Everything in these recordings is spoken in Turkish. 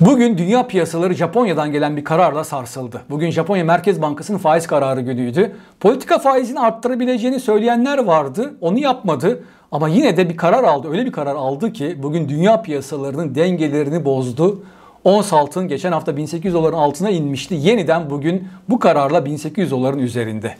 Bugün dünya piyasaları Japonya'dan gelen bir kararla sarsıldı. Bugün Japonya Merkez Bankası'nın faiz kararı günüydü. Politika faizini arttırabileceğini söyleyenler vardı. Onu yapmadı. Ama yine de bir karar aldı. Öyle bir karar aldı ki bugün dünya piyasalarının dengelerini bozdu. Ons altın geçen hafta 1800 doların altına inmişti. Yeniden bugün bu kararla 1800 doların üzerinde.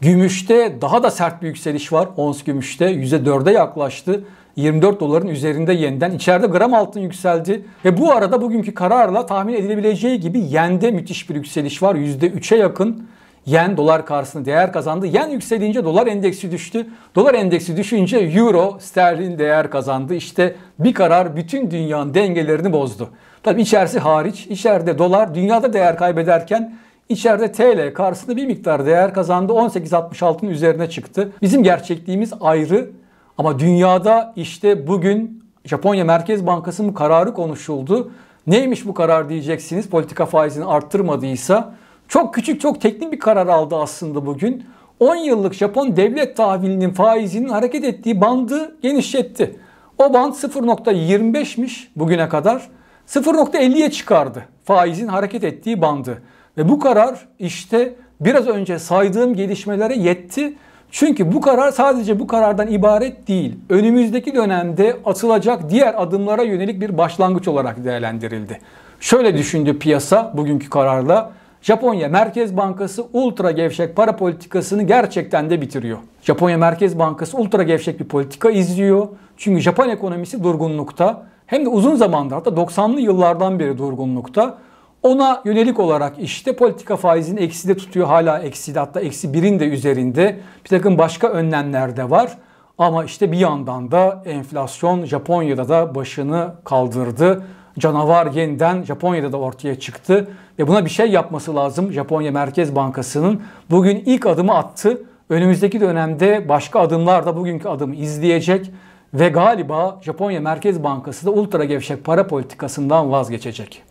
Gümüşte daha da sert bir yükseliş var. Ons gümüşte %4'e yaklaştı. 24 doların üzerinde yeniden. içeride gram altın yükseldi ve bu arada bugünkü kararla tahmin edilebileceği gibi yende müthiş bir yükseliş var. %3'e yakın yen dolar karşısında değer kazandı. Yen yükselince dolar endeksi düştü. Dolar endeksi düşünce euro sterlin değer kazandı. İşte bir karar bütün dünyanın dengelerini bozdu. Tabi içerisi hariç içeride dolar dünyada değer kaybederken içeride TL karşısında bir miktar değer kazandı. 18.66'nın üzerine çıktı. Bizim gerçekliğimiz ayrı. Ama dünyada işte bugün Japonya Merkez Bankası'nın kararı konuşuldu. Neymiş bu karar diyeceksiniz politika faizini arttırmadıysa. Çok küçük çok teknik bir karar aldı aslında bugün. 10 yıllık Japon devlet tahvilinin faizinin hareket ettiği bandı genişletti. O band 0.25'miş bugüne kadar. 0.50'ye çıkardı faizin hareket ettiği bandı. Ve bu karar işte biraz önce saydığım gelişmelere yetti çünkü bu karar sadece bu karardan ibaret değil. Önümüzdeki dönemde atılacak diğer adımlara yönelik bir başlangıç olarak değerlendirildi. Şöyle düşündü piyasa bugünkü kararla. Japonya Merkez Bankası ultra gevşek para politikasını gerçekten de bitiriyor. Japonya Merkez Bankası ultra gevşek bir politika izliyor. Çünkü Japon ekonomisi durgunlukta. Hem de uzun zamandır hatta 90'lı yıllardan beri durgunlukta. Ona yönelik olarak işte politika faizini eksi de tutuyor hala eksi de hatta eksi birin de üzerinde bir takım başka önlemler de var. Ama işte bir yandan da enflasyon Japonya'da da başını kaldırdı. Canavar yeniden Japonya'da da ortaya çıktı ve buna bir şey yapması lazım. Japonya Merkez Bankası'nın bugün ilk adımı attı. Önümüzdeki dönemde başka adımlar da bugünkü adımı izleyecek ve galiba Japonya Merkez Bankası da ultra gevşek para politikasından vazgeçecek.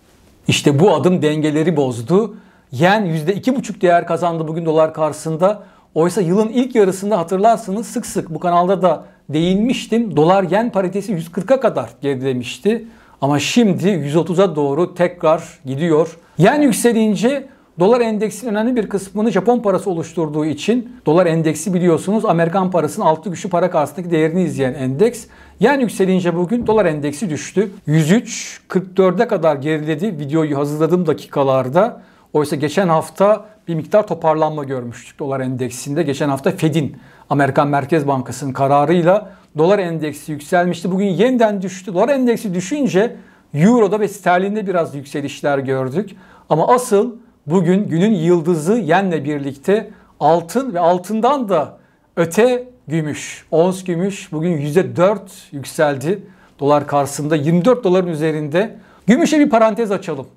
İşte bu adım dengeleri bozdu. Yen %2,5 değer kazandı bugün dolar karşısında. Oysa yılın ilk yarısında hatırlarsınız sık sık bu kanalda da değinmiştim. Dolar yen paritesi 140'a kadar gerilemişti. Ama şimdi 130'a doğru tekrar gidiyor. Yen yükselince Dolar endeksinin önemli bir kısmını Japon parası oluşturduğu için dolar endeksi biliyorsunuz Amerikan parasının altı güçlü para karşısındaki değerini izleyen endeks. Yani yükselince bugün dolar endeksi düştü. 103 44'e kadar geriledi videoyu hazırladığım dakikalarda. Oysa geçen hafta bir miktar toparlanma görmüştük dolar endeksinde. Geçen hafta Fed'in Amerikan Merkez Bankası'nın kararıyla dolar endeksi yükselmişti. Bugün yeniden düştü. Dolar endeksi düşünce Euro'da ve sterlinde biraz yükselişler gördük. Ama asıl bugün günün yıldızı yenle birlikte altın ve altından da öte gümüş. Ons gümüş bugün %4 yükseldi dolar karşısında 24 doların üzerinde. Gümüşe bir parantez açalım.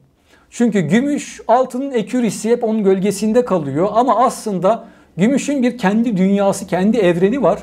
Çünkü gümüş altının ekürisi hep onun gölgesinde kalıyor ama aslında gümüşün bir kendi dünyası, kendi evreni var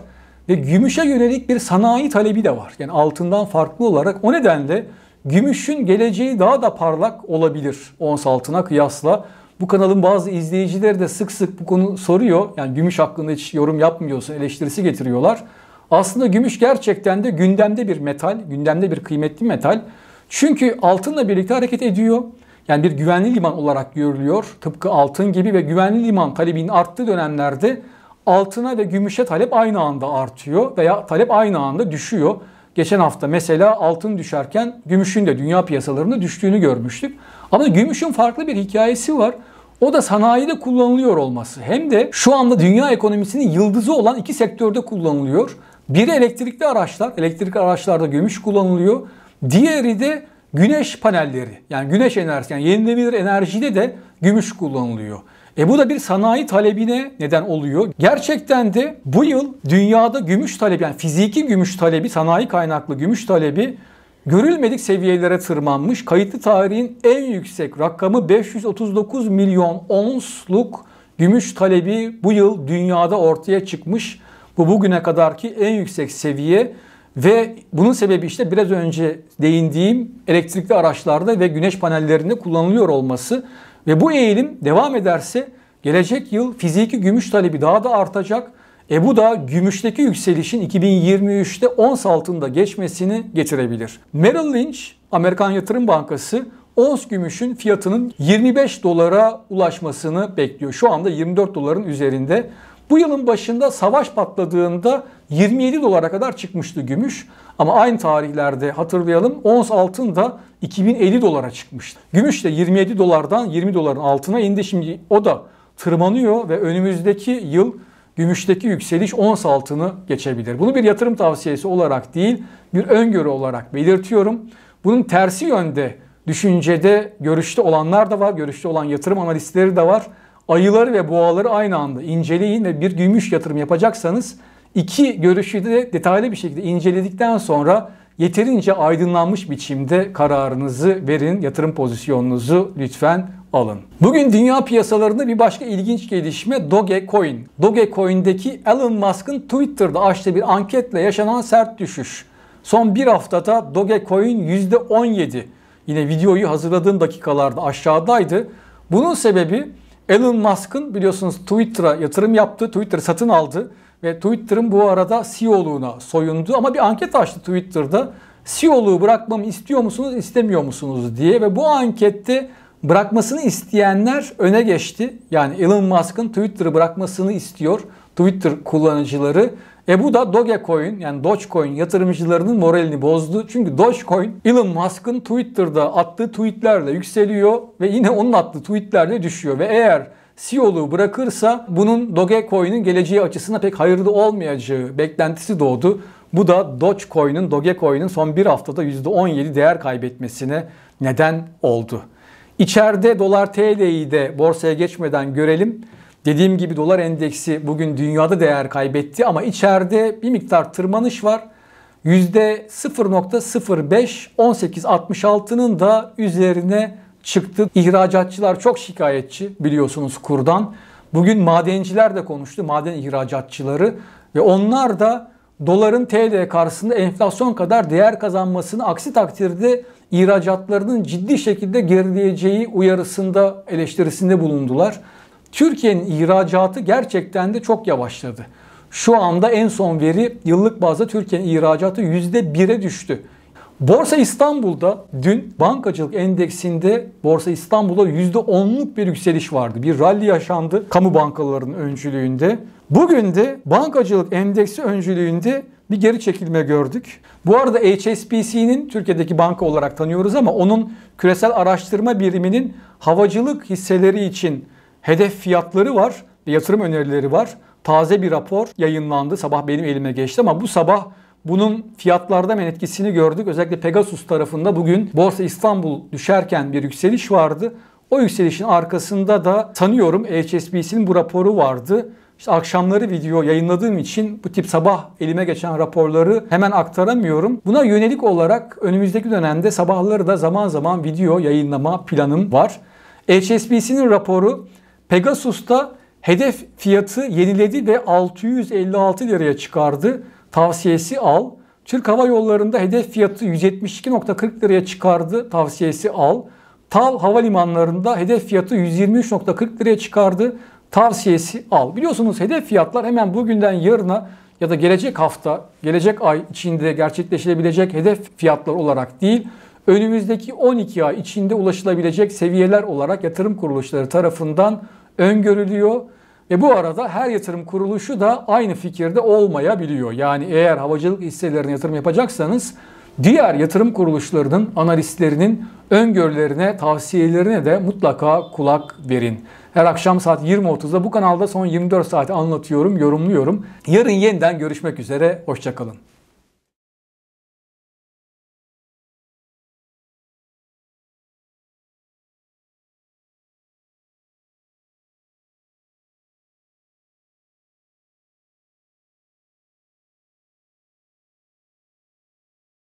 ve gümüşe yönelik bir sanayi talebi de var. Yani altından farklı olarak o nedenle Gümüşün geleceği daha da parlak olabilir ons altına kıyasla. Bu kanalın bazı izleyicileri de sık sık bu konu soruyor. Yani gümüş hakkında hiç yorum yapmıyorsun eleştirisi getiriyorlar. Aslında gümüş gerçekten de gündemde bir metal, gündemde bir kıymetli metal. Çünkü altınla birlikte hareket ediyor. Yani bir güvenli liman olarak görülüyor. Tıpkı altın gibi ve güvenli liman talebinin arttığı dönemlerde altına ve gümüşe talep aynı anda artıyor veya talep aynı anda düşüyor. Geçen hafta mesela altın düşerken gümüşün de dünya piyasalarında düştüğünü görmüştük. Ama gümüşün farklı bir hikayesi var. O da sanayide kullanılıyor olması. Hem de şu anda dünya ekonomisinin yıldızı olan iki sektörde kullanılıyor. Biri elektrikli araçlar, elektrikli araçlarda gümüş kullanılıyor. Diğeri de güneş panelleri yani güneş enerjisi yani yenilenebilir enerjide de gümüş kullanılıyor. E bu da bir sanayi talebine neden oluyor. Gerçekten de bu yıl dünyada gümüş talebi yani fiziki gümüş talebi, sanayi kaynaklı gümüş talebi görülmedik seviyelere tırmanmış. Kayıtlı tarihin en yüksek rakamı 539 milyon onsluk gümüş talebi bu yıl dünyada ortaya çıkmış. Bu bugüne kadarki en yüksek seviye ve bunun sebebi işte biraz önce değindiğim elektrikli araçlarda ve güneş panellerinde kullanılıyor olması. Ve bu eğilim devam ederse gelecek yıl fiziki gümüş talebi daha da artacak. E bu da gümüşteki yükselişin 2023'te ons altında geçmesini getirebilir. Merrill Lynch, Amerikan Yatırım Bankası ons gümüşün fiyatının 25 dolara ulaşmasını bekliyor. Şu anda 24 doların üzerinde. Bu yılın başında savaş patladığında 27 dolara kadar çıkmıştı gümüş. Ama aynı tarihlerde hatırlayalım ons altın da 2050 dolara çıkmıştı. Gümüş de 27 dolardan 20 doların altına indi. Şimdi o da tırmanıyor ve önümüzdeki yıl gümüşteki yükseliş ons altını geçebilir. Bunu bir yatırım tavsiyesi olarak değil, bir öngörü olarak belirtiyorum. Bunun tersi yönde düşüncede görüşte olanlar da var, görüşte olan yatırım analistleri de var. Ayıları ve boğaları aynı anda inceleyin ve bir gümüş yatırım yapacaksanız İki görüşü de detaylı bir şekilde inceledikten sonra yeterince aydınlanmış biçimde kararınızı verin, yatırım pozisyonunuzu lütfen alın. Bugün dünya piyasalarında bir başka ilginç gelişme Dogecoin. Dogecoin'deki Elon Musk'ın Twitter'da açtığı bir anketle yaşanan sert düşüş. Son bir haftada Dogecoin %17. Yine videoyu hazırladığım dakikalarda aşağıdaydı. Bunun sebebi Elon Musk'ın biliyorsunuz Twitter'a yatırım yaptı, Twitter satın aldı ve Twitter'ın bu arada CEO'luğuna soyundu ama bir anket açtı Twitter'da. CEO'luğu bırakmamı istiyor musunuz, istemiyor musunuz diye ve bu ankette bırakmasını isteyenler öne geçti. Yani Elon Musk'ın Twitter'ı bırakmasını istiyor Twitter kullanıcıları. E bu da Dogecoin yani Dogecoin yatırımcılarının moralini bozdu. Çünkü Dogecoin Elon Musk'ın Twitter'da attığı tweetlerle yükseliyor ve yine onun attığı tweetlerle düşüyor. Ve eğer CEO'luğu bırakırsa bunun Dogecoin'in geleceği açısından pek hayırlı olmayacağı beklentisi doğdu. Bu da Dogecoin'in, Dogecoin'in son bir haftada %17 değer kaybetmesine neden oldu. İçeride dolar TL'yi de borsaya geçmeden görelim. Dediğim gibi dolar endeksi bugün dünyada değer kaybetti ama içeride bir miktar tırmanış var. %0.05 18.66'nın da üzerine çıktı. İhracatçılar çok şikayetçi biliyorsunuz kurdan. Bugün madenciler de konuştu, maden ihracatçıları ve onlar da doların TL karşısında enflasyon kadar değer kazanmasını aksi takdirde ihracatlarının ciddi şekilde gerileyeceği uyarısında, eleştirisinde bulundular. Türkiye'nin ihracatı gerçekten de çok yavaşladı. Şu anda en son veri yıllık bazda Türkiye'nin ihracatı %1'e düştü. Borsa İstanbul'da dün bankacılık endeksinde Borsa İstanbul'da %10'luk bir yükseliş vardı. Bir rally yaşandı kamu bankalarının öncülüğünde. Bugün de bankacılık endeksi öncülüğünde bir geri çekilme gördük. Bu arada HSBC'nin Türkiye'deki banka olarak tanıyoruz ama onun küresel araştırma biriminin havacılık hisseleri için hedef fiyatları var ve yatırım önerileri var. Taze bir rapor yayınlandı. Sabah benim elime geçti ama bu sabah bunun fiyatlarda men etkisini gördük. Özellikle Pegasus tarafında bugün Borsa İstanbul düşerken bir yükseliş vardı. O yükselişin arkasında da tanıyorum HSBC'nin bu raporu vardı. İşte akşamları video yayınladığım için bu tip sabah elime geçen raporları hemen aktaramıyorum. Buna yönelik olarak önümüzdeki dönemde sabahları da zaman zaman video yayınlama planım var. HSBC'nin raporu Pegasus'ta hedef fiyatı yeniledi ve 656 liraya çıkardı tavsiyesi al. Türk Hava Yolları'nda hedef fiyatı 172.40 liraya çıkardı tavsiyesi al. Tal havalimanlarında hedef fiyatı 123.40 liraya çıkardı tavsiyesi al. Biliyorsunuz hedef fiyatlar hemen bugünden yarına ya da gelecek hafta, gelecek ay içinde gerçekleşebilecek hedef fiyatlar olarak değil, önümüzdeki 12 ay içinde ulaşılabilecek seviyeler olarak yatırım kuruluşları tarafından öngörülüyor ve bu arada her yatırım kuruluşu da aynı fikirde olmayabiliyor. Yani eğer havacılık hisselerine yatırım yapacaksanız diğer yatırım kuruluşlarının analistlerinin öngörülerine, tavsiyelerine de mutlaka kulak verin. Her akşam saat 20.30'da bu kanalda son 24 saati anlatıyorum, yorumluyorum. Yarın yeniden görüşmek üzere, hoşçakalın.